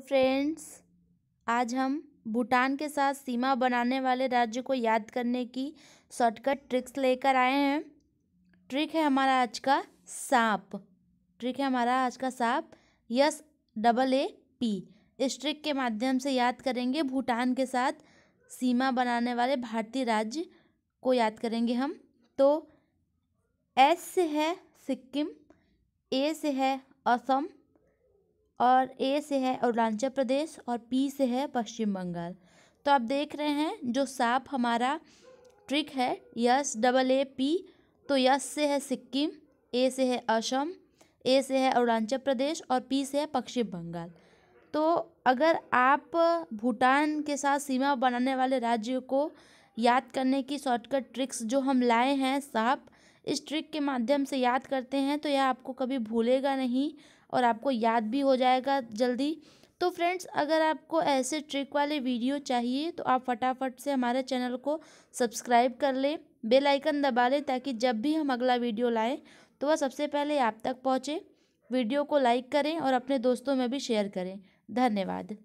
friends आज हम भूटान के साथ सीमा बनाने वाले राज्य को याद करने की शॉर्टकट ट्रिक्स लेकर आए हैं ट्रिक है हमारा आज का सांप ट्रिक है हमारा आज का सांप यस डबल ए पी इस ट्रिक के माध्यम से याद करेंगे भूटान के साथ सीमा बनाने वाले भारतीय राज्य को याद करेंगे हम तो एस से है सिक्किम ए से है असम और ए से है अरुणाचल प्रदेश और पी से है पश्चिम बंगाल तो आप देख रहे हैं जो साफ हमारा ट्रिक है यस डबल ए पी तो यस से है सिक्किम ए से है असम ए से है अरुणाचल प्रदेश और पी से है पश्चिम बंगाल तो अगर आप भूटान के साथ सीमा बनाने वाले राज्यों को याद करने की शॉर्टकट ट्रिक्स जो हम लाए हैं साफ इस ट्रिक के माध्यम से याद करते हैं तो यह आपको कभी भूलेगा नहीं और आपको याद भी हो जाएगा जल्दी तो फ्रेंड्स अगर आपको ऐसे ट्रिक वाले वीडियो चाहिए तो आप फटाफट से हमारे चैनल को सब्सक्राइब कर लें बेल आइकन दबा लें ताकि जब भी हम अगला वीडियो लाएं तो वह सबसे पहले आप तक पहुंचे वीडियो को लाइक करें और अपने दोस्तों में भी शेयर करें धन्यवाद